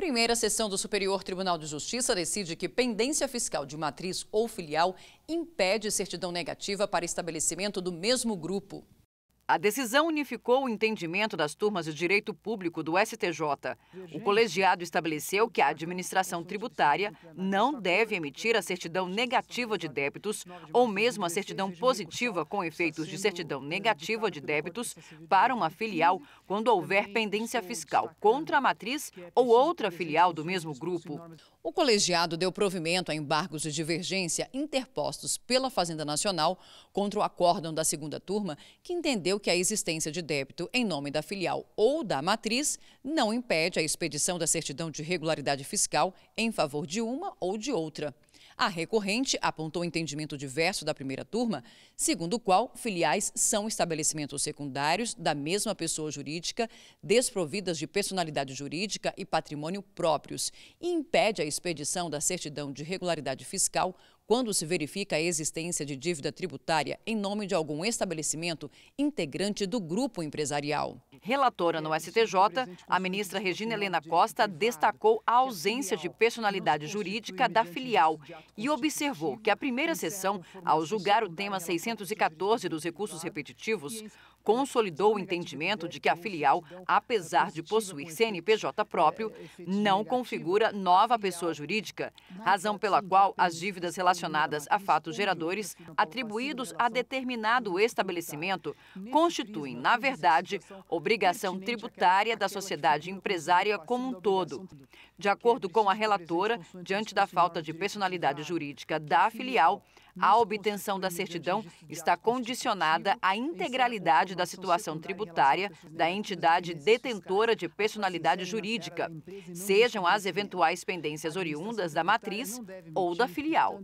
Primeira sessão do Superior Tribunal de Justiça decide que pendência fiscal de matriz ou filial impede certidão negativa para estabelecimento do mesmo grupo. A decisão unificou o entendimento das turmas de direito público do STJ. O colegiado estabeleceu que a administração tributária não deve emitir a certidão negativa de débitos ou mesmo a certidão positiva com efeitos de certidão negativa de débitos para uma filial quando houver pendência fiscal contra a matriz é ou outra filial do mesmo grupo. O colegiado deu provimento a embargos de divergência interpostos pela Fazenda Nacional contra o acórdão da segunda turma, que entendeu que a existência de débito em nome da filial ou da matriz não impede a expedição da certidão de regularidade fiscal em favor de uma ou de outra. A recorrente apontou entendimento diverso da primeira turma, segundo o qual filiais são estabelecimentos secundários da mesma pessoa jurídica, desprovidas de personalidade jurídica e patrimônio próprios, e impede a expedição da certidão de regularidade fiscal quando se verifica a existência de dívida tributária em nome de algum estabelecimento integrante do grupo empresarial. Relatora no STJ, a ministra Regina Helena Costa destacou a ausência de personalidade jurídica da filial e observou que a primeira sessão, ao julgar o tema 614 dos recursos repetitivos, consolidou o entendimento de que a filial, é apesar de possuir CNPJ próprio, não configura nova pessoa jurídica, é razão pela qual é as dívidas relacionadas a fatos geradores atribuídos a determinado estabelecimento constituem, na verdade, obrigação tributária da sociedade empresária como um todo. De acordo com a relatora, diante da falta de personalidade jurídica da filial, a obtenção da certidão está condicionada à é integralidade da situação tributária da entidade detentora de personalidade jurídica, sejam as eventuais pendências oriundas da matriz ou da filial.